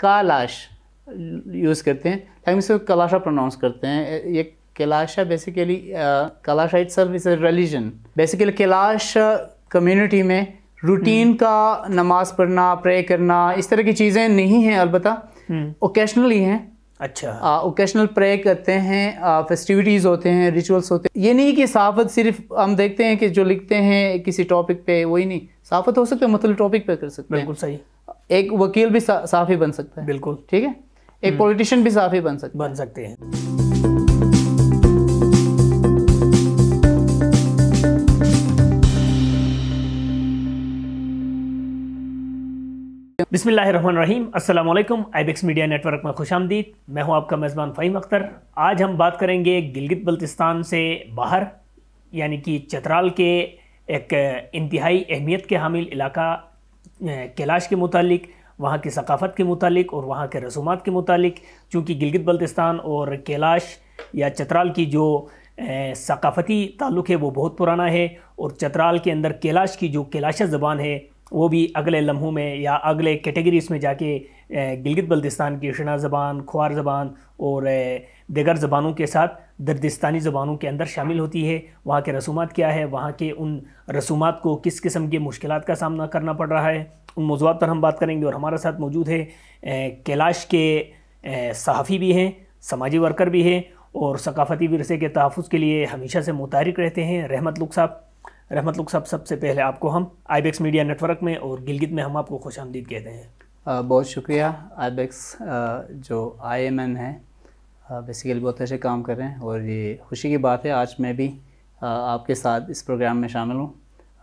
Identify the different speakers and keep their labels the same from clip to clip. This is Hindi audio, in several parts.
Speaker 1: कालाश यूज़ करते हैं लेकिन इसको कलाशा प्रोनाउंस करते हैं ये Kalasha basically Kalasha it serve is a religion basically Kalash community में रूटीन हम्म। का नमाज पढ़ना प्रे करना इस तरह की चीज़ें नहीं हैं अलबत् ओकेशनली हम्म। हैं अच्छा ओकेशनल प्रे करते हैं फेस्टिविटीज़ होते हैं रिचुअल्स होते हैं ये नहीं कि साफत सिर्फ हम देखते हैं कि जो लिखते हैं किसी टॉपिक पे वही नहीं साफत हो सकते हैं मतलब टॉपिक पे कर सकते हैं बिल्कुल सही एक वकील भी सा, साफ ही बन सकता है बिल्कुल ठीक है एक हम्म। पॉलिटिशियन भी साफ ही बन सकते बन सकते हैं
Speaker 2: बिसमीम वालेकुम आईबेक्स मीडिया नेटवर्क में खुश आमदीद मैं हूं आपका मेज़बान फ़हीम अख्तर आज हम बात करेंगे गिलगित बल्तिस्तान से बाहर यानी कि चतराल के एक इंतहाई अहमियत के हामिल इलाका कैलाश के मुतालिक वहाँ की सकाफ़त के मुतालिक और वहाँ के रसूमात के मुतालिक चूँकि गिलगित बल्तिस्तान और कैलाश या चतराल की जो सकाफ़ती ताल्लुक़ है वो बहुत पुराना है और चतराल के अंदर कैलाश की जो कैलाश ज़बान है वो भी अगले लम्हों में या अगले कैटेगरीज़ में जाके गिलगित बल्तिस्तान की शना ज़बान खुआर ज़बान और दिगर ज़बानों के साथ दर्दिस्तानी ज़बानों के अंदर शामिल होती है वहाँ के रसूमात क्या है वहाँ के उन रसूमात को किस किस्म के मुश्किल का सामना करना पड़ रहा है उन मौजूद पर हम बात करेंगे और हमारे साथ मौजूद है कैलाश के सहाफ़ी भी हैं समाजी वर्कर भी हैं और सकाफ़ती वरसे के तहफ़ के लिए हमेशा से मुतरक रहते हैं रहमत लुक साहब रहमत लुक साहब सबसे पहले आपको हम आईबेक्स मीडिया नेटवर्क में और गिलगित में हम आपको खुश आमदीद कहते हैं बहुत शुक्रिया
Speaker 1: आईबेक्स जो आई एम एन है बेसिकली बहुत अच्छे काम कर रहे हैं और ये खुशी की बात है आज मैं भी आपके साथ इस प्रोग्राम में शामिल हूँ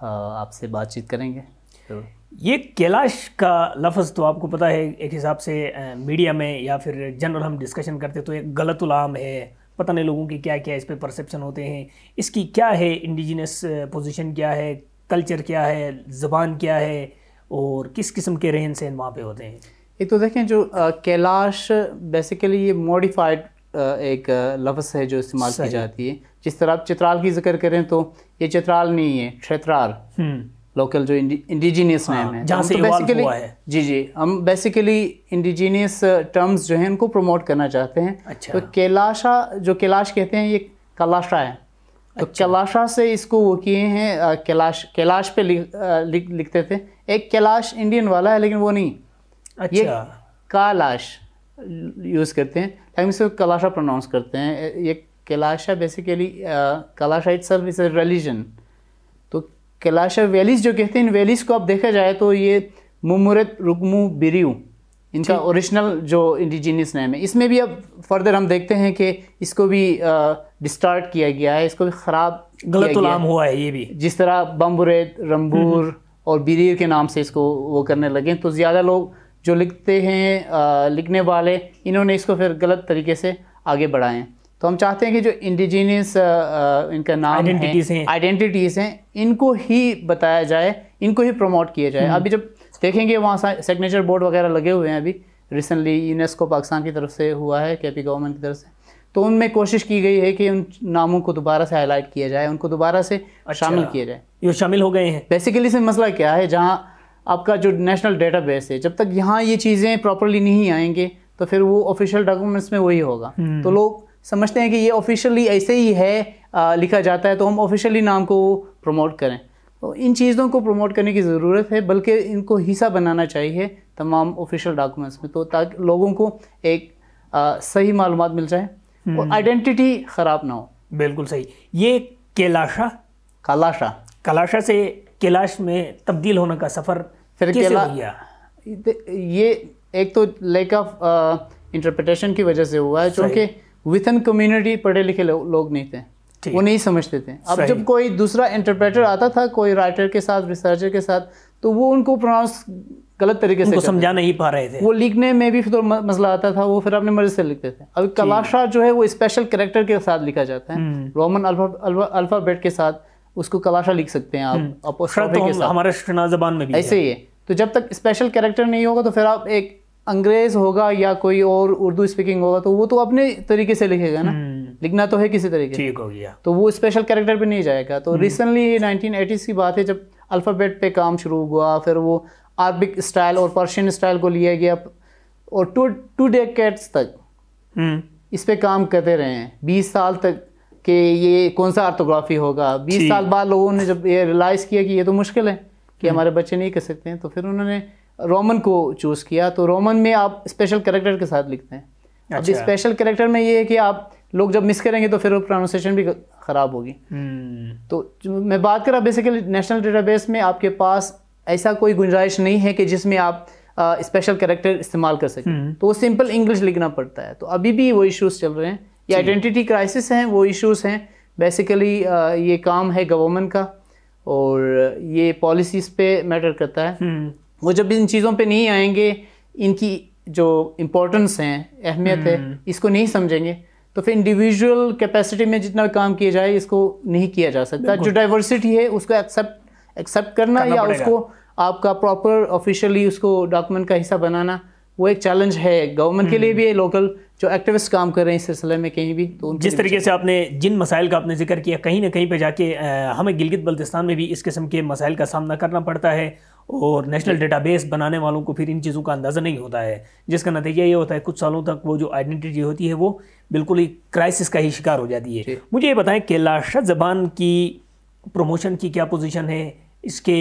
Speaker 1: आपसे बातचीत करेंगे तो ये कैलाश का लफ्ज़ तो आपको पता है एक हिसाब
Speaker 2: से मीडिया में या फिर जनरल हम डिस्कशन करते तो एक गलत उलाम है पता नहीं लोगों के क्या क्या इस पर परसेप्शन होते हैं इसकी क्या है इंडिजिनस पोजीशन क्या है कल्चर क्या है ज़बान क्या है और किस किस्म के रहन सहन वहाँ पे होते हैं
Speaker 1: एक तो देखें जो कैलाश बेसिकली ये मॉडिफाइड एक लफ्स है जो इस्तेमाल की जाती है जिस तरह आप चित्राल की जिक्र करें तो ये चित्राल नहीं है क्षेत्राल लोकल हम्म। जो इंडिजीनियस नेम हाँ, है जहाँ से तो बेसिकली जी जी हम बेसिकली इंडिजीनियस टर्म्स जो हैं उनको प्रमोट करना चाहते हैं अच्छा। तो कैलाशा जो कैलाश कहते हैं ये कलाशा है तो अच्छा। कैलाशा से इसको वो किए हैं कैलाश कैलाश पे लिख, लिख, लिखते थे एक कैलाश इंडियन वाला है लेकिन वो नहीं अच्छा। ये कालाश यूज़ करते हैं हम इसे कलाशा प्रोनाउंस करते हैं ये Kalasha basically Kalasha itself is a religion तो कैलाशा वैलीज जो कहते हैं इन वैलीज को आप देखा जाए तो ये मुमुरत रुकमू बिरियू इनका ओरिजिनल जो इंडिजीनियस नेम है इसमें भी अब फर्दर हम देखते हैं कि इसको भी डिस्टार्ट किया गया है इसको भी ख़राब गलत नाम हुआ है ये भी जिस तरह बम्बुरेत रंबूर हम्म। और बिरीर के नाम से इसको वो करने लगे तो ज़्यादा लोग जो लिखते हैं लिखने वाले इन्होंने इसको फिर गलत तरीके से आगे बढ़ाएं तो हम चाहते हैं कि जो इंडिजीनियस इनका नाम आइडेंटिटीज़ हैं आइडेंटिटीज़ हैं इनको ही बताया जाए इनको ही प्रमोट किया जाए हम्म। अभी जब देखेंगे वहाँ सिग्नेचर बोर्ड वगैरह लगे हुए हैं अभी रिसेंटली यूनेस्को पाकिस्तान की तरफ से हुआ है के पी गवर्नमेंट की तरफ से तो उनमें कोशिश की गई है कि उन नामों को दोबारा से हाईलाइट किया जाए उनको दोबारा से अच्छा, शामिल किया जाए ये शामिल हो गए हैं बेसिकली से मसला क्या है जहाँ आपका जो नेशनल डेटाबेस है जब तक यहाँ ये चीज़ें प्रॉपरली नहीं आएंगे तो फिर वो ऑफिशियल डॉक्यूमेंट्स में वही होगा हम्म। तो लोग समझते हैं कि ये ऑफिशियली ऐसे ही है आ, लिखा जाता है तो हम ऑफिशियली नाम को प्रमोट करें तो इन चीज़ों को प्रमोट करने की ज़रूरत है बल्कि इनको हिस्सा बनाना चाहिए तमाम ऑफिशियल डॉक्यूमेंट्स में तो ताकि लोगों को एक आ, सही मालूम मिल जाए और आइडेंटिटी हम्म। ख़राब ना हो बिल्कुल सही ये कैलाशा कलाशा कलाशा से कैलाश
Speaker 2: में तब्दील होने का सफ़र फिर केला
Speaker 1: ये एक तो लाइक ऑफ इंटरप्रटेशन की वजह से हुआ है क्योंकि विथ इन कम्युनिटी पढ़े लिखे लो, लोग नहीं थे वो नहीं समझते थे अब जब कोई दूसरा इंटरप्रेटर आता था कोई राइटर के साथ रिसर्चर के साथ तो वो उनको प्रोनाउंस गलत तरीके से समझा नहीं पा रहे थे वो लिखने में भी तो मसला आता था वो फिर अपने मर्जी से लिखते थे अब कलाशा जो है वो स्पेशल करेक्टर के साथ लिखा जाता है रोमन हम्म। अल्फाबेट के साथ उसको कलाशा लिख सकते हैं आप हम्म। तो साथ। हमारे जबान में भी ऐसे ही है तो जब तक स्पेशल कैरेक्टर नहीं होगा तो फिर आप एक अंग्रेज होगा या कोई और उर्दू स्पीकिंग होगा तो वो तो अपने तरीके से लिखेगा ना हम्म। लिखना तो है किसी तरीके ठीक हो गया तो वो स्पेशल कैरेक्टर पे नहीं जाएगा तो रिसेंटली हम्म। एटीज की बात है जब अल्फ़ाबेट पे काम शुरू हुआ फिर वो अरबिक स्टाइल और पर्शियन स्टाइल को लिया गया और टू टू डेकेट्स तक इस पे काम करते रहे हैं बीस साल तक कि ये कौन सा आर्थोग्राफी होगा 20 साल बाद लोगों ने जब ये रियलाइज़ किया कि ये तो मुश्किल है कि हम्म। हमारे बच्चे नहीं कर सकते हैं तो फिर उन्होंने रोमन को चूज़ किया तो रोमन में आप स्पेशल करेक्टर के साथ लिखते हैं अच्छा। अब स्पेशल करेक्टर में ये है कि आप लोग जब मिस करेंगे तो फिर वो प्रोनाउंसिएशन भी ख़राब होगी हम्म। तो मैं बात कर रहा बेसिकली नेशनल डेटाबेस में आपके पास ऐसा कोई गुंजाइश नहीं है कि जिसमें आप स्पेशल करेक्टर इस्तेमाल कर सकें हम्म। तो वो सिंपल इंग्लिश लिखना पड़ता है तो अभी भी वो इश्यूज़ चल रहे हैं ये आइडेंटिटी क्राइसिस हैं वो इश्यूज हैं बेसिकली uh, ये काम है गवर्नमेंट का और ये पॉलिसीज़ पे मैटर करता है हम्म। वो जब इन चीज़ों पे नहीं आएंगे इनकी जो इम्पोर्टेंस हैं अहमियत है हम्म। इसको नहीं समझेंगे तो फिर इंडिविजुअल कैपेसिटी में जितना काम किया जाए इसको नहीं किया जा सकता जो डाइवर्सिटी है उसको एक्सेप्ट एक्सेप्ट करना, करना या उसको आपका प्रॉपर ऑफिशियली उसको डॉक्यूमेंट का हिस्सा बनाना वो एक चैलेंज है गवर्नमेंट के लिए हम्म। भी है लोकल जो एक्टिविस्ट काम कर रहे हैं इस सिलसिले में कहीं भी तो जिस तरीके से आपने
Speaker 2: जिन मसाइल का आपने जिक्र किया कहीं ना कहीं पे जाके हमें गिलगित बल्तिस्तान में भी इस किस्म के मसाइल का सामना करना पड़ता है और नेशनल डेटाबेस बनाने वालों को फिर इन चीज़ों का अंदाज़ा नहीं होता है जिसका नतीजा ये होता है कुछ सालों तक वो जो आइडेंटिटी होती है वो बिल्कुल ही क्राइसिस का ही शिकार हो जाती है मुझे ये बताएं कि लाशा जबान की प्रमोशन की क्या पोजीशन है इसके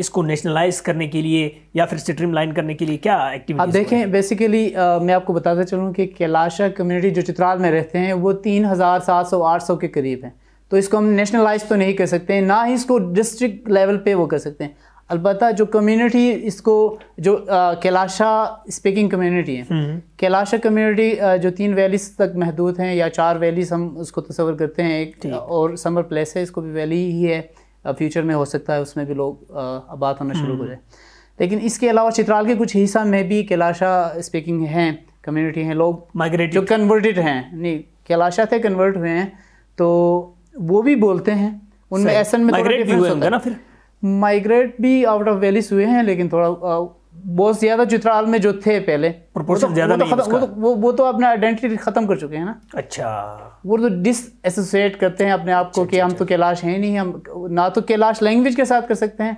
Speaker 2: इसको नेशनलाइज करने के लिए या फिर स्ट्रीम लाइन करने के लिए क्या एक्टिविटी आप देखें
Speaker 1: बेसिकली मैं आपको बताता चलूँ कि कैलाशा कम्युनिटी जो चित्राल में रहते हैं वो तीन हज़ार सात सौ आठ सौ के करीब हैं तो इसको हम नेशनलाइज तो नहीं कर सकते हैं ना ही इसको डिस्ट्रिक्ट लेवल पे वो कर सकते हैं अलबत् जो कम्युनिटी इसको जो कैलाशा स्पीकिंग कम्युनिटी है हम्म। कैलाशा कम्युनिटी जो तीन वैलीज तक महदूद हैं या चार वैलीज हम उसको तस्वर करते हैं एक और समर प्लेस है इसको भी वैली ही है फ्यूचर में हो सकता है उसमें भी लोग बात होना शुरू हो जाए लेकिन इसके अलावा चित्राल के कुछ हिस्सा में भी कैलाशा स्पीकिंग हैं कम्युनिटी हैं लोग माइग्रेट जो कन्वर्टेड हैं नहीं कैलाशा थे कन्वर्ट हुए हैं तो वो भी बोलते हैं उनमें एसन में माइग्रेट भी हुए ना फिर माइग्रेट भी आउट ऑफ वैलीस हुए हैं लेकिन थोड़ा बहुत ज्यादा चित्राल में जो थे पहले तो- ज्यादा वो तो वो, तो- वो तो आइडेंटिटी खत्म कर चुके हैं ना अच्छा वो तो डिस एसोसिएट करते हैं अपने आप को अच्छा, कि अच्छा, हम तो अच्छा। कैलाश हैं नहीं हम ना तो कैलाश लैंग्वेज के साथ कर सकते हैं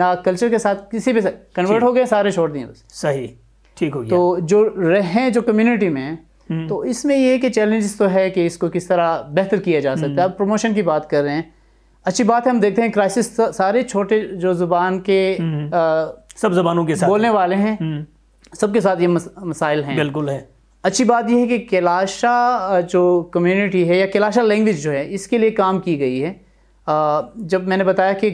Speaker 1: ना कल्चर के साथ किसी भी कन्वर्ट हो गए सारे छोड़ दिए बस सही ठीक हो गया तो जो रहे जो कम्युनिटी में हम्म। तो इसमें ये कि चैलेंजेस तो है कि इसको किस तरह बेहतर किया जा सकता है अब हम्म। प्रमोशन की बात कर रहे हैं अच्छी बात है हम देखते हैं क्राइसिस सारे छोटे जो जुबान के हम्म। सब जबानों के साथ बोलने है। वाले हैं हम्म। सबके साथ ये मस, मसाइल हैं बिल्कुल है अच्छी बात यह है कि कैलाशा जो कम्युनिटी है या कैलाशा लैंग्वेज जो है इसके लिए काम की गई है जब मैंने बताया कि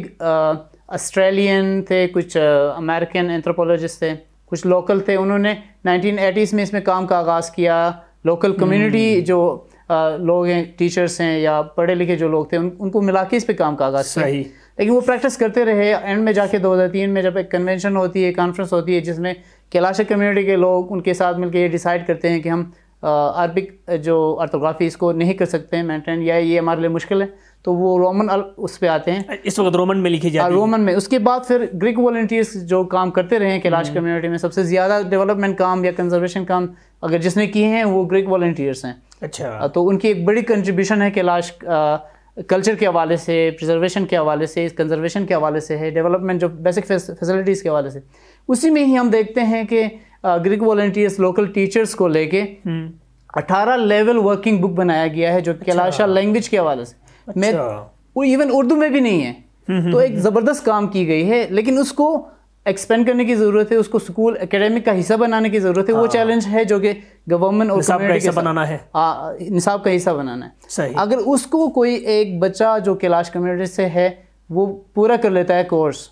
Speaker 1: ऑस्ट्रेलियन थे कुछ अमेरिकन एंथ्रोपोलॉजिस्ट थे कुछ लोकल थे उन्होंने 1980s में इसमें काम का आगाज़ किया लोकल कम्युनिटी हम्म। जो लोग हैं टीचर्स हैं या पढ़े लिखे जो लोग थे उन, उनको मिला के इस पर काम का आगाज सही लेकिन वो प्रैक्टिस करते रहे एंड में जाके दो हज़ार तीन में जब एक कन्वेंशन होती है कॉन्फ्रेंस होती है जिसमें कैलाश कम्युनिटी के लोग उनके साथ मिलकर ये डिसाइड करते हैं कि हम अरबिक जो आर्थोग्राफी इसको नहीं कर सकते हैं मेंटेन या ये हमारे लिए मुश्किल है तो वो रोमन उस पर आते हैं इस वक्त रोमन में लिखी जाए रोमन में उसके बाद फिर ग्रीक वॉल्टियर्स जो काम करते रहे हैं कैलाश कम्युनिटी हम्म। में सबसे ज़्यादा डेवलपमेंट काम या कंजर्वेशन काम अगर जिसने किए हैं वो ग्रीक वॉल्टियर्स हैं अच्छा तो उनकी एक बड़ी कंट्रीब्यूशन है कैलाश कल्चर के हवाले से प्रिजर्वेशन के हवाले से कंजर्वेशन के हवाले से है डेवलपमेंट जो बेसिक फैसिलिटीज़ के हवाले से उसी में ही हम देखते हैं कि ग्रीक वॉल्टियर्स लोकल टीचर्स को लेके 18 लेवल वर्किंग बुक बनाया गया है जो अच्छा। कैलाशा लैंग्वेज के हवाले से अच्छा। मैं इवन उर्दू में भी नहीं है हम्म, हम्म, तो एक हम्म, ज़बरदस्त काम की गई है लेकिन उसको एक्सपेंड करने की ज़रूरत है उसको स्कूल एकेडमिक का हिस्सा बनाने की ज़रूरत है वो चैलेंज हाँ। है जो कि गवर्नमेंट और का हिस्सा बनाना है निसाब का हिस्सा बनाना है सही अगर उसको कोई एक बच्चा जो कैलाश कम्युनिटी से है वो पूरा कर लेता है course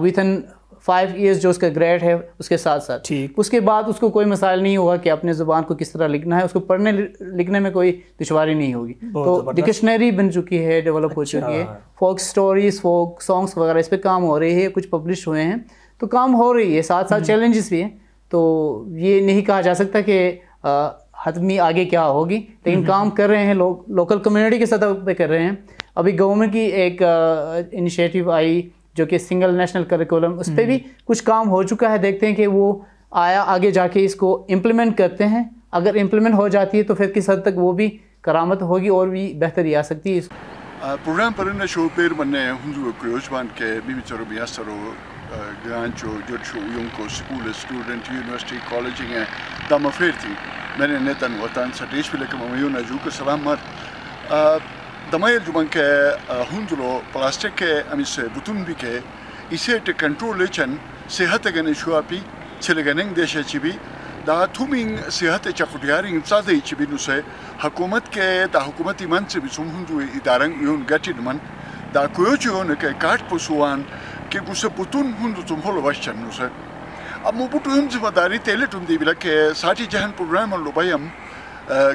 Speaker 1: within five years जो उसका ग्रेड है उसके साथ साथ ठीक उसके बाद उसको कोई मसाइल नहीं होगा कि अपने ज़ुबान को किस तरह लिखना है उसको पढ़ने लिखने में कोई दुशारी नहीं होगी तो डिक्शनरी बन चुकी है डेवलप अच्छा। हो चुकी है फोक स्टोरीज फोक सॉन्ग्स वगैरह इस पर काम हो रही है कुछ पब्लिश हुए हैं तो काम हो रही है साथ साथ चैलेंजेस भी हैं तो ये नहीं कहा जा सकता कि हतमी आगे क्या होगी लेकिन हम्म, काम हम्म। कर रहे हैं लोग लोकल कम्युनिटी के सतह पे कर रहे हैं अभी गवर्नमेंट की एक इनिशिएटिव आई जो कि सिंगल नेशनल करिकुलम उस पर भी हम्म। कुछ काम हो चुका है देखते हैं कि वो आया आगे जाके इसको इम्प्लीमेंट करते हैं अगर इम्प्लीमेंट हो जाती है तो फिर किस हद तक वो भी करामत होगी और भी बेहतरी आ सकती है
Speaker 3: प्रोग्राम पर शो पेर बने हुंजु क्रोज के बीवी चरो बिया ग्रांच जो जो जुटशो को स्कूल स्टूडेंट यूनिवर्सिटी कॉलेजिंग ऐं तमामु फेर थी मैंने नेतन वतन लेकर बिलक मयून अजूक सलाम मर मत दमायल जुमंके हुंजुलो प्लास्टिक के से बुतुन भी के इसे टे कंट्रोल लेचन सेहत गने शुआपी छिलगनेंग देश भी दा थुमिंग सेहत चकुटियारिंग सादे भी नुसे हकूमत के दा हुकूमती मन से भी सुमहुंजु इदारंग यून गटिड मन दा कुयोचो ने के काट पुसुआन και που σε ποτούν hundu zum Hollowais Chanuse. Am Ubutu im Zimadari Teletum de Villa ke Sati Jahan Program und Lubayam.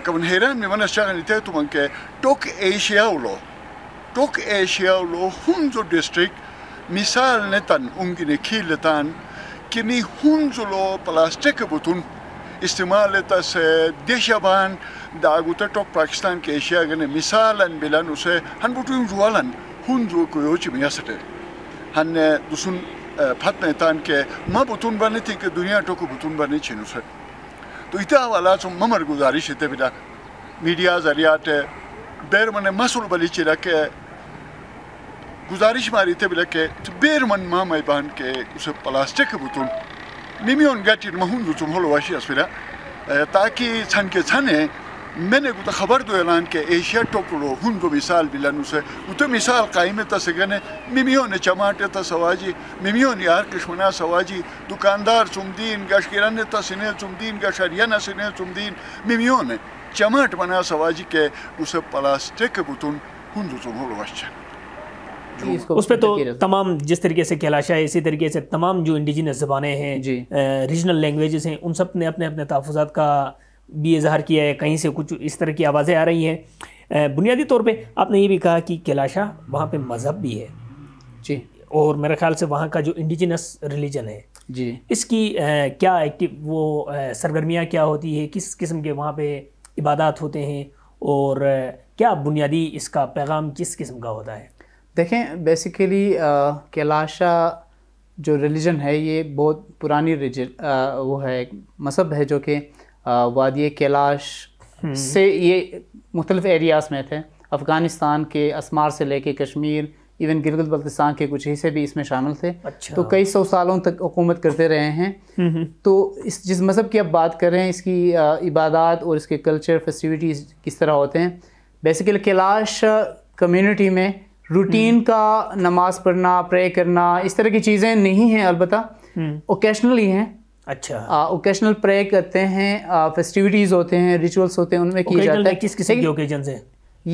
Speaker 3: Kavan Heran mir manas Chagan Itetu man ke Tok Asia ulo. Tok Asia ulo hundu district misal netan ungine kiletan kini hundu lo plastic butun इस्तेमाल लेता से देशाबान दागुता टॉक पाकिस्तान के एशिया गने मिसालन बिलन उसे हन बुटुम जुआलन हुन जो कोयोच मियासटे हन्ने दुसुन फत ने के मां बुतुन बने थी कि दुनिया टो को बुतुन बने छिनु सर तो इता वाला चो ममर गुजारिश इते बिना मीडिया जरियात बेर मने मसूल बली चिरा के गुजारिश मारी इते बिला के तो बेर मन मां मैं बहन के उसे प्लास्टिक बुतुन निमियोन गैटिर महुन जुचुम होलो वाशी अस्फिरा ताकि छन के छने मैंने कुछ खबर तो ऐलान के एशिया टोकड़ो हुन को मिसाल बिलानु से उतो मिसाल कायम त तो सगने मिमियो ने चमाटे त तो सवाजी मिमियो ने यार किशमना सवाजी दुकानदार चुमदीन गशकिरन त तो सिने चुमदीन गशरिया न सिने चुमदीन मिमियो ने चमाट बना सवाजी के उसे प्लास्टिक बुतुन हुन दुतुन होलो वश्चन उस पर
Speaker 2: तो तमाम जिस तरीके से कैलाशा है इसी तरीके से तमाम जो इंडिजिनस ज़बानें हैं रीजनल लैंग्वेजेस हैं उन सब ने अपने अपने तहफ़ात का भी इजहार किया है कहीं से कुछ इस तरह की आवाज़ें आ रही हैं बुनियादी तौर पे आपने ये भी कहा कि कैलाशा वहाँ पे मज़हब भी है जी और मेरे ख्याल से वहाँ का जो इंडिजिनस रिलीजन है जी इसकी क्या एक्टिव वो सरगर्मियाँ क्या होती है किस किस्म के वहाँ पे इबादत होते हैं और क्या बुनियादी इसका पैगाम किस किस्म का होता है
Speaker 1: देखें बेसिकली कैलाशा जो रिलीजन है ये बहुत पुरानी रिज वो है मज़हब है जो कि वादिय कैलाश हम्म। से ये मुख्तलिफ़ एरियाज़ में थे अफ़गानिस्तान के असमार से लेके कश्मीर इवन गिलगित बल्तिस्तान के कुछ हिस्से भी इसमें शामिल थे अच्छा। तो कई सौ सालों तक हुकूमत करते रहे हैं तो इस जिस मज़हब की आप बात कर रहे हैं इसकी इबादत और इसके कल्चर फेस्टिविटीज़ किस तरह होते हैं बेसिकली कैलाश कम्युनिटी में रूटीन हम्म। का नमाज़ पढ़ना प्रे करना इस तरह की चीज़ें नहीं हैं अलबत्त ओकेशनली हम्म। हैं अच्छा ओकेशनल प्रे करते हैं फेस्टिविटीज़ होते हैं रिचुअल्स होते हैं उनमें किया जाता है किस किस ओकेजन से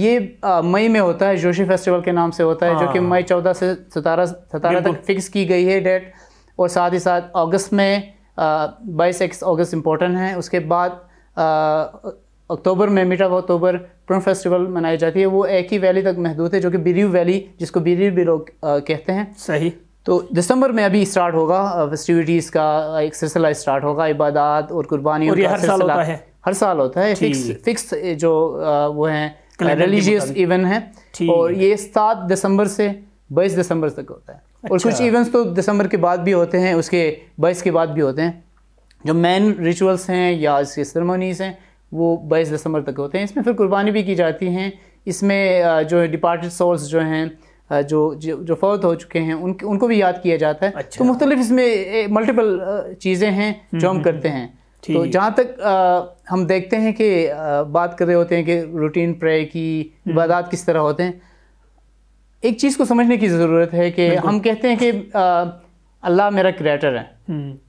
Speaker 1: ये मई में होता है जोशी फेस्टिवल के नाम से होता है जो कि हाँ। मई चौदह से सतारह सतारह तक फिक्स की गई है डेट और साथ ही साथ अगस्त में बाईस एक्स अगस्त इम्पोर्टेंट है उसके बाद अक्टूबर में मिट ऑफ अक्टूबर प्रण फेस्टिवल मनाई जाती है वो एक ही वैली तक महदूद है जो कि बिरीव वैली जिसको बिरीव भी कहते हैं सही तो दिसंबर में अभी स्टार्ट होगा फेस्टिविटीज़ का एक सिलसिला स्टार्ट होगा इबादत और कुर्बानी और हर साल होता है हर साल होता है फिक्स फिक्स जो वो हैं रिलीजियस इवेंट है और ये सात दिसंबर से बाईस दिसंबर तक होता है अच्छा। और कुछ इवेंट्स अच्छा। तो दिसंबर के बाद भी होते हैं उसके बाईस के बाद भी होते हैं जो मेन रिचुअल्स हैं या इसके सेरेमनीज हैं वो बाईस दिसंबर तक होते हैं इसमें फिर कुर्बानी भी की जाती हैं इसमें जो डिपार्टेड सोल्स जो हैं जो जो फौत हो चुके हैं उनके उनको भी याद किया जाता है अच्छा। तो मुख्तलिफ इसमें मल्टीपल चीज़ें हैं हम्म, जो हम हम्म, करते हैं हम्म। तो जहाँ तक आ, हम देखते हैं कि बात कर रहे होते हैं कि रूटीन प्रे की इबादत किस तरह होते हैं एक चीज़ को समझने की ज़रूरत है कि हम कहते हैं कि अल्लाह मेरा क्रिएटर है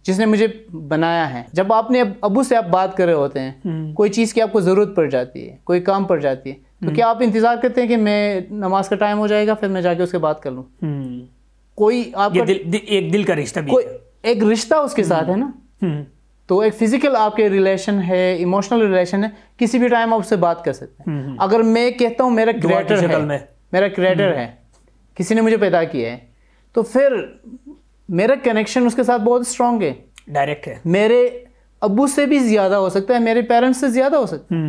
Speaker 1: जिसने मुझे बनाया है जब आपने अबू से आप बात कर रहे होते हैं कोई चीज़ की आपको ज़रूरत पड़ जाती है कोई काम पड़ जाती है तो हम्म। क्या आप इंतजार करते हैं कि मैं नमाज का टाइम हो जाएगा फिर मैं जाके उसके बात कर लूँ हम्म। कोई आपका दिल, दि,
Speaker 2: एक दिल का रिश्ता भी
Speaker 1: एक रिश्ता उसके साथ है ना हम्म। तो एक फिजिकल आपके रिलेशन है इमोशनल रिलेशन है किसी भी टाइम आप उससे बात कर सकते हैं अगर मैं कहता हूँ मेरा क्रिएटर है मेरा क्रिएटर है किसी ने मुझे पैदा किया है तो फिर मेरा कनेक्शन उसके साथ बहुत स्ट्रांग है डायरेक्ट है मेरे अबू से भी ज्यादा हो सकता है मेरे पेरेंट्स से ज्यादा हो सकता है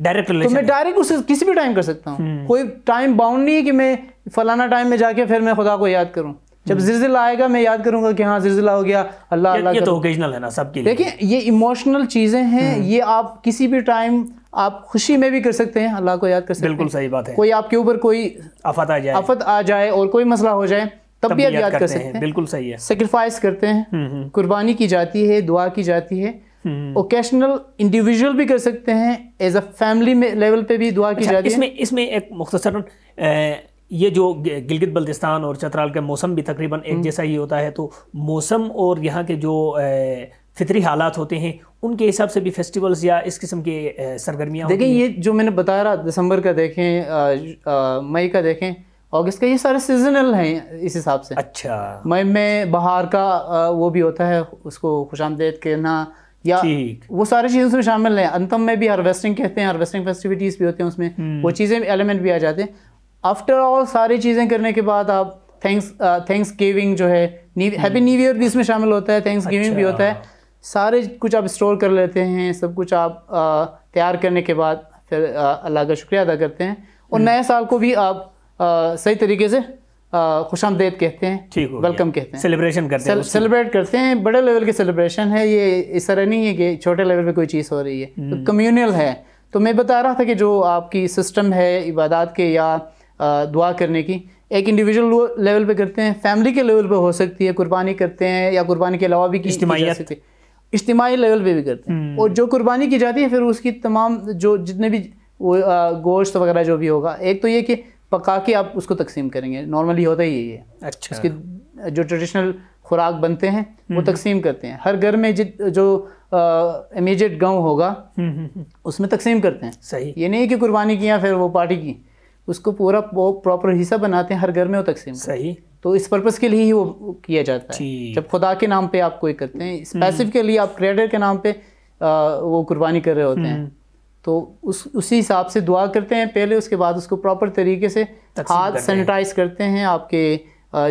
Speaker 1: डायरेक्ट तो मैं डायरेक्ट उसे किसी भी टाइम कर सकता हूँ हम्म। कोई टाइम बाउंड नहीं है कि मैं फलाना टाइम में जाके फिर मैं खुदा को याद करूँ जब हम्म। जिलजिला आएगा मैं याद करूंगा कि हाँ जिलजिला हो गया अल्लाह अल्लाह ये, तो
Speaker 2: ओकेजनल है ना सबके लिए देखिए
Speaker 1: ये इमोशनल चीज़ें हैं हम्म। ये आप किसी भी टाइम आप खुशी में भी कर सकते हैं अल्लाह को याद कर सकते हैं बिल्कुल सही बात है कोई आपके ऊपर कोई आफत आ जाए आफत आ जाए और कोई मसला हो जाए तब भी आप याद कर सकते हैं बिल्कुल सही है सेक्रीफाइस करते हैं कुर्बानी की जाती है दुआ की जाती है ओकेशनल हम्म। इंडिविजुअल भी कर सकते हैं एज अ फैमिली में लेवल पे भी दुआ की अच्छा, जाती इसमें,
Speaker 2: है इसमें एक मुख्तसर ये जो गिलगित बल्तिस्तान और चतराल का मौसम भी तकरीबन एक हम्म। जैसा ही होता है तो मौसम और यहाँ के जो फितरी हालात होते हैं उनके हिसाब
Speaker 1: से भी फेस्टिवल्स या इस किस्म के सरगर्मियाँ देखें ये जो मैंने बताया रहा दिसंबर का देखें मई का देखें अगस्त का ये सारे सीजनल हैं इस हिसाब से अच्छा मई में बहार का वो भी होता है उसको खुशामदेद कहना या वो सारी चीज़ें उसमें शामिल हैं अंतम में भी हार्वेस्टिंग कहते हैं हार्वेस्टिंग फेस्टिविटीज़ भी होते हैं उसमें हम्म। वो चीज़ें एलिमेंट भी आ जाते हैं आफ्टर ऑल सारी चीज़ें करने के बाद आप थैंक्स थैंक्स गिविंग जो है हैप्पी न्यू ईयर भी इसमें शामिल होता है थैंक्स गिविंग भी होता है अच्छा। सारे कुछ आप स्टोर कर लेते हैं सब कुछ आप uh, तैयार करने के बाद फिर uh, अल्लाह का शुक्रिया अदा करते हैं और हम्म। नए साल को भी आप uh, सही तरीके से खुश आमदेद कहते हैं ठीक वेलकम कहते हैं सेलिब्रेशन करते हैं सेलिब्रेट करते हैं बड़े लेवल की सेलिब्रेशन है ये इस तरह नहीं है कि छोटे लेवल पे कोई चीज़ हो रही है तो कम्यूनल हम्म। है तो मैं बता रहा था कि जो आपकी सिस्टम है इबादत के या दुआ करने की एक इंडिविजुअल लेवल पे करते हैं फैमिली के लेवल पे हो सकती है कुर्बानी करते हैं या कुर्बानी के अलावा भी की जा लेवल पे भी करते हैं हम्म। और जो कुर्बानी की जाती है फिर उसकी तमाम जो जितने भी वो गोश्त वगैरह जो भी होगा एक तो ये कि पका के आप उसको तकसीम करेंगे नॉर्मली होता ही है अच्छा उसके जो ट्रेडिशनल खुराक बनते हैं वो हम्म। तकसीम करते हैं हर घर में जो इमीजिएट गाँव होगा हम्म, हम्म, उसमें तकसीम करते हैं सही ये नहीं कि कुर्बानी की या फिर वो पार्टी की उसको पूरा प्रॉपर हिस्सा बनाते हैं हर घर में वो तकसीम सही तो इस पर्पज़ के लिए ही वो किया जाता है जब खुदा के नाम पे आप कोई करते हैं स्पेसिफिकली आप क्रेडिट के नाम पे वो कुर्बानी कर रहे होते हैं तो उस उसी हिसाब से दुआ करते हैं पहले उसके बाद उसको प्रॉपर तरीके से हाथ सैनिटाइज करते हैं आपके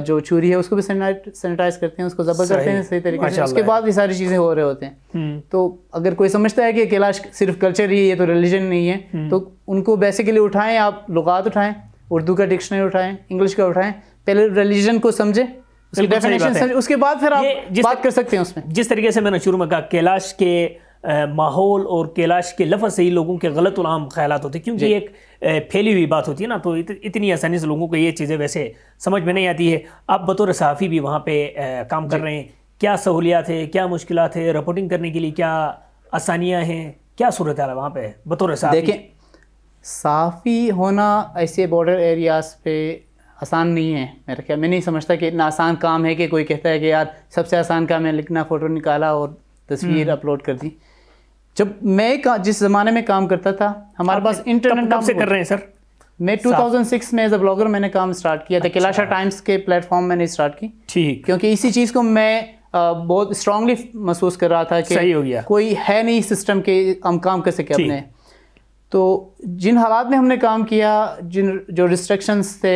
Speaker 1: जो चूरी है उसको भी सैनिटाइज करते हैं उसको जबर करते हैं सही तरीके से उसके बाद ये सारी चीज़ें हो रहे होते हैं हम्म। तो अगर कोई समझता है कि कैलाश सिर्फ कल्चर ही है ये तो रिलीजन नहीं है हम्म। तो उनको बेसिकली उठाएं आप लुगात उठाएं उर्दू का डिक्शनरी उठाएं इंग्लिश का उठाएं पहले रिलीजन को समझें उसकी डेफिनेशन समझें उसके
Speaker 2: बाद फिर आप बात कर सकते हैं उसमें जिस तरीके से मैंने शुरू में कहा कैलाश के माहौल और कैलाश के लफ्ज़ से ही लोगों के गलत उलाम ख्याल होते क्योंकि एक फैली हुई बात होती है ना तो इत, इतनी आसानी से लोगों को ये चीज़ें वैसे समझ में नहीं आती है आप बतौर सहाफ़ी भी वहाँ पर काम कर रहे हैं क्या सहूलियात है क्या मुश्किल है रिपोर्टिंग करने के लिए क्या आसानियाँ हैं क्या सूरत है वहाँ पर बतौर देखें
Speaker 1: साफ़ी होना ऐसे बॉर्डर एरियाज़ पे आसान नहीं है मेरा ख्याल मैं नहीं समझता कि इतना आसान काम है कि कोई कहता है कि यार सबसे आसान काम है लिखना फ़ोटो निकाला और तस्वीर अपलोड हम्म। कर दी जब मैं जिस ज़माने में काम करता था हमारे पास इंटरनेट कब से कर रहे हैं सर मैं 2006 में एज अ ब्लॉगर मैंने काम स्टार्ट किया था अच्छा। कैलाशा टाइम्स के प्लेटफॉर्म मैंने स्टार्ट की ठीक क्योंकि इसी चीज़ को मैं बहुत स्ट्रांगली महसूस कर रहा था कि सही हो गया कोई है नहीं सिस्टम के हम काम कर सके अपने तो जिन हालात में हमने काम किया जिन जो रिस्ट्रिक्शंस थे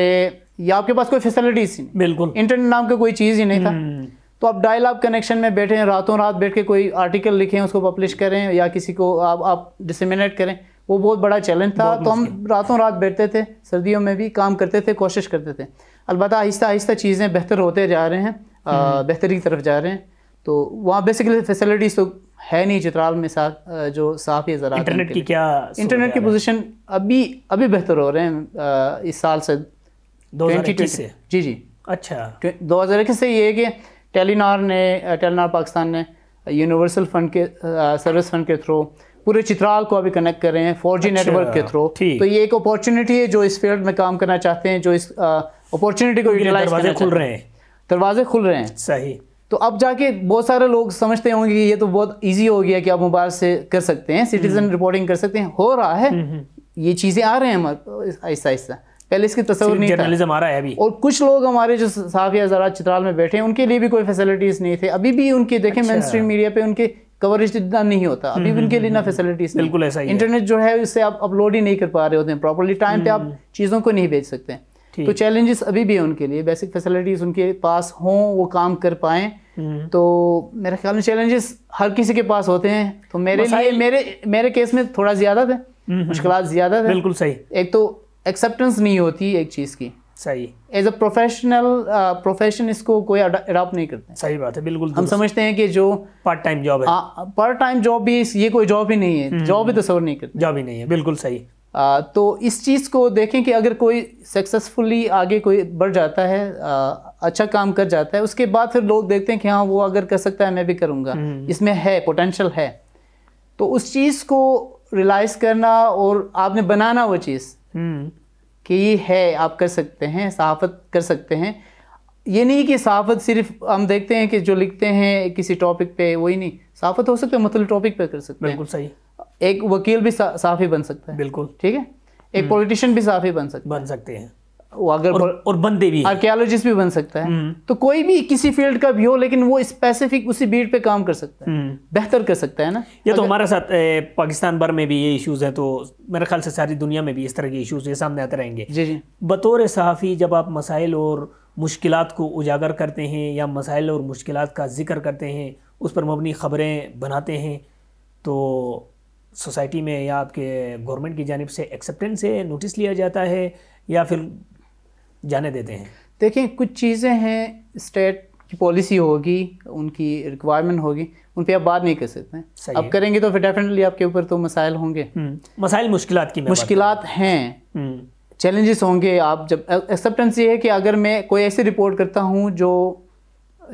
Speaker 1: या आपके पास कोई फैसिलिटीज थी नहीं बिल्कुल इंटरनेट नाम का कोई चीज़ ही नहीं था हम्म। तो आप डायल आप कनेक्शन में बैठे हैं रातों रात बैठ के कोई आर्टिकल लिखें उसको पब्लिश करें या किसी को आप आप डिसमिनेट करें वो बहुत बड़ा चैलेंज था तो हम रातों रात बैठते थे सर्दियों में भी काम करते थे कोशिश करते थे अलबत् आहिस्ता आहिस्ता चीज़ें बेहतर होते जा रहे हैं हम्म। बेहतरी की तरफ जा रहे हैं तो वहाँ बेसिकली फैसिलिटीज़ तो है नहीं चित्राल में साथ जो साफ ही ज़रा इंटरनेट की क्या इंटरनेट की पोजीशन अभी अभी बेहतर हो रहे हैं इस साल से दो से जी जी अच्छा दो हज़ार इक्कीस से ये है कि टेलीनार ने टेलीनार पाकिस्तान ने यूनिवर्सल फंड के सर्विस फंड के थ्रू पूरे चित्राल को अभी कनेक्ट कर रहे हैं फोर जी अच्छा, नेटवर्क के थ्रू तो ये एक अपॉर्चुनिटी है जो इस फील्ड में काम करना चाहते हैं जो इस अपॉर्चुनिटी को यूटिलाइज खुल रहे हैं दरवाजे खुल रहे हैं सही तो अब जाके बहुत सारे लोग समझते होंगे कि ये तो बहुत इजी हो गया कि आप मोबाइल से कर सकते हैं सिटीजन रिपोर्टिंग हम्म। कर सकते हैं हो रहा है हम्म, हम्म। ये चीज़ें आ रहे हैं आहिस्ता आहिस्ता पहले इसकी तस्वीर नहीं जर्नलिज्म आ रहा है अभी और कुछ लोग हमारे जो साफिया हजारा चित्राल में बैठे हैं उनके लिए भी कोई फैसिलिटीज़ नहीं थे अभी भी उनके देखें मेन स्ट्रीम मीडिया पे उनके कवरेज इतना नहीं होता अभी भी हम्म, उनके हम्म, लिए ना फैसिलिटीज हम्म, बिल्कुल ऐसा ही इंटरनेट जो है उससे आप अपलोड ही नहीं कर पा रहे होते हैं प्रॉपरली टाइम पे आप चीज़ों को नहीं भेज सकते तो चैलेंजेस अभी भी हैं उनके लिए बेसिक फैसिलिटीज़ उनके पास हों वो काम कर पाए तो मेरे ख्याल में चैलेंजेस हर किसी के पास होते हैं तो मेरे लिए मेरे मेरे केस में थोड़ा ज़्यादा थे मुश्किल ज़्यादा थे बिल्कुल सही एक तो एक्सेप्टेंस नहीं होती एक चीज़ की सही एज अ प्रोफेशनल प्रोफेशन इसको कोई अडॉप्ट नहीं करते सही बात है बिल्कुल हम समझते हैं कि जो पार्ट टाइम जॉब है पार्ट टाइम जॉब भी ये कोई जॉब ही नहीं है जॉब हम्म। ही तो नहीं करते जॉब ही नहीं है बिल्कुल सही आ, uh, तो इस चीज़ को देखें कि अगर कोई सक्सेसफुली आगे कोई बढ़ जाता है आ, uh, अच्छा काम कर जाता है उसके बाद फिर लोग देखते हैं कि हाँ वो अगर कर सकता है मैं भी करूँगा हम्म। इसमें है पोटेंशल है तो उस चीज़ को रियलाइज करना और आपने बनाना वो चीज़ हम्म, कि ये है आप कर सकते हैं सहाफ़त कर सकते हैं ये नहीं कि सहाफ़त सिर्फ हम देखते हैं कि जो लिखते हैं किसी टॉपिक पे वही नहीं सहाफ़त हो सकता है मतलब टॉपिक पे कर सकते हैं बिल्कुल सही एक वकील भी साफ़ी बन सकता है बिल्कुल ठीक है एक पॉलिटिशियन हम्म। भी साफ़ी बन सकते बन सकते हैं
Speaker 2: वो अगर और, और बंदे भी
Speaker 1: आर्कियोलॉजिस्ट भी बन सकता है हम्म। तो कोई भी किसी फील्ड का भी हो लेकिन वो स्पेसिफिक उसी बीट पे काम कर सकता है हम्म। बेहतर कर सकता है ना ये तो अगर... तो हमारे
Speaker 2: साथ ए, पाकिस्तान भर में भी ये इश्यूज हैं तो मेरे ख्याल से सारी दुनिया में भी इस तरह के इश्यूज ये सामने आते रहेंगे जी जी बतौर सहाफ़ी जब आप मसाइल और मुश्किल को उजागर करते हैं या मसाइल और मुश्किल का जिक्र करते हैं उस पर मबनी ख़बरें बनाते हैं तो सोसाइटी में या आपके गवर्नमेंट की जानब से एक्सेप्टेंस है नोटिस लिया जाता है
Speaker 1: या फिर जाने देते हैं देखें कुछ चीज़ें हैं स्टेट की पॉलिसी होगी उनकी रिक्वायरमेंट होगी उन पर आप बात नहीं कर सकते अब करेंगे तो फिर डेफिनेटली आपके ऊपर तो मसाइल होंगे हम्म, मसाइल मुश्किल की मुश्किल हैं चैलेंजेस हम्म। होंगे आप जब एक्सेप्टेंस ये है कि अगर मैं कोई ऐसी रिपोर्ट करता हूँ जो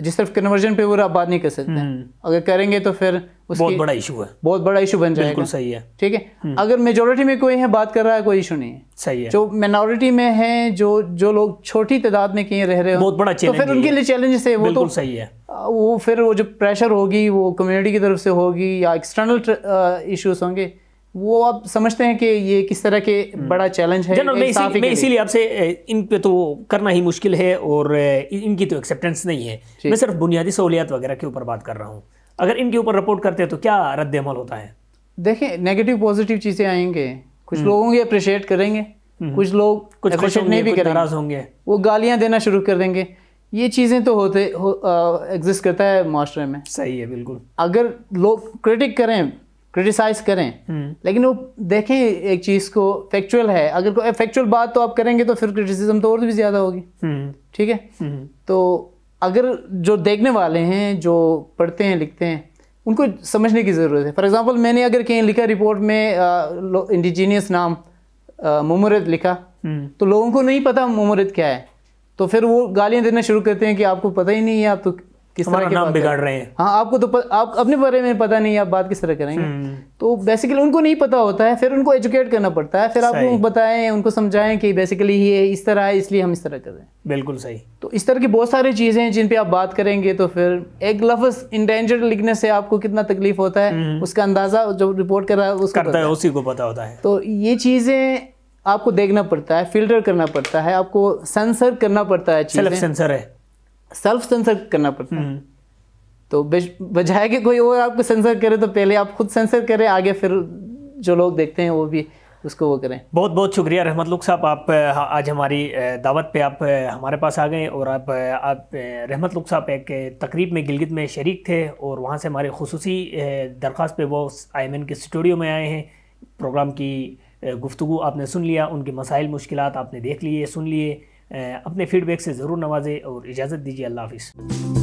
Speaker 1: जिस सिर्फ कन्वर्जन पे वो आप बात नहीं कर सकते हम्म। अगर करेंगे तो फिर बहुत बड़ा इशू है बहुत बड़ा इशू बन जाएगा बिल्कुल सही है ठीक है हम्म। अगर मेजोरिटी में कोई है बात कर रहा है कोई इशू नहीं है सही है जो माइनॉरिटी में है जो जो लोग छोटी तादाद में कहीं रह रहे हो बहुत बड़ा तो फिर उनके लिए चैलेंज है वो तो सही है वो फिर वो जो प्रेशर होगी वो कम्युनिटी की तरफ से होगी या एक्सटर्नल इश्यूज होंगे वो आप समझते हैं कि ये किस तरह के हम्म। बड़ा चैलेंज है जनरल इसी, मैं इसीलिए
Speaker 2: आपसे इन पे तो करना ही मुश्किल है और इनकी तो एक्सेप्टेंस नहीं है मैं सिर्फ बुनियादी सहूलियात वगैरह के ऊपर बात कर रहा हूँ अगर इनके ऊपर रिपोर्ट करते हैं तो क्या रद्द अमल होता है
Speaker 1: देखें नेगेटिव पॉजिटिव चीज़ें आएंगे कुछ हम्म। लोगों ये अप्रिशिएट करेंगे हम्म। कुछ लोग कुछ खुश नहीं भी नाराज़ होंगे वो गालियाँ देना शुरू कर देंगे ये चीज़ें तो होते हो, एग्जिस्ट करता है माशरे में सही है बिल्कुल अगर लोग क्रिटिक करें क्रिटिसाइज करें हम्म। लेकिन वो देखें एक चीज़ को फैक्चुअल है अगर फैक्चुअल बात तो आप करेंगे तो फिर क्रिटिसिज्म तो और भी ज़्यादा होगी ठीक है तो अगर जो देखने वाले हैं जो पढ़ते हैं लिखते हैं उनको समझने की ज़रूरत है फॉर एग्ज़ाम्पल मैंने अगर कहीं लिखा रिपोर्ट में इंडिजीनियस नाम मुमरत लिखा हम्म। तो लोगों को नहीं पता मुमरत क्या है तो फिर वो गालियाँ देना शुरू करते हैं कि आपको पता ही नहीं है आप तो किस तरह के नाम बिगाड़ रहे हैं हाँ आपको तो आप अपने बारे में पता नहीं आप बात किस तरह करेंगे हम्म। तो बेसिकली उनको नहीं पता होता है फिर उनको एजुकेट करना पड़ता है फिर आप उनको बताएं उनको समझाएं कि बेसिकली ये इस तरह है इसलिए हम इस तरह कर रहे हैं बिल्कुल सही तो इस तरह की बहुत सारी चीज़ें हैं जिन पे आप बात करेंगे तो फिर एक लफ्ज इंडेंजर लिखने से आपको कितना तकलीफ होता है हम्म। उसका अंदाज़ा जो रिपोर्ट कर रहा है उसका करता है उसी
Speaker 2: को पता होता है
Speaker 1: तो ये चीज़ें आपको देखना पड़ता है फिल्टर करना पड़ता है आपको सेंसर करना पड़ता है सेल्फ सेंसर है सेल्फ सेंसर करना पड़ता है हम्म। तो बजाय कि कोई और आपको सेंसर करे तो पहले आप खुद सेंसर करें आगे फिर जो लोग देखते हैं वो भी उसको वो करें
Speaker 2: बहुत बहुत शुक्रिया रहमत लुक साहब आप हाँ, आज हमारी दावत पे आप हमारे पास आ गए और आप आप रहमत लुक साहब एक तकरीब में गिलगित में शरीक थे और वहाँ से हमारे खसूसी दरख्वास्त पे वो आई एम एन के स्टूडियो में आए हैं प्रोग्राम की गुफ्तु आपने सुन लिया उनके मसाइल मुश्किल आपने देख लिए सुन लिए अपने फीडबैक से ज़रूर नवाजें और इजाज़त दीजिए अल्लाह हाफिज़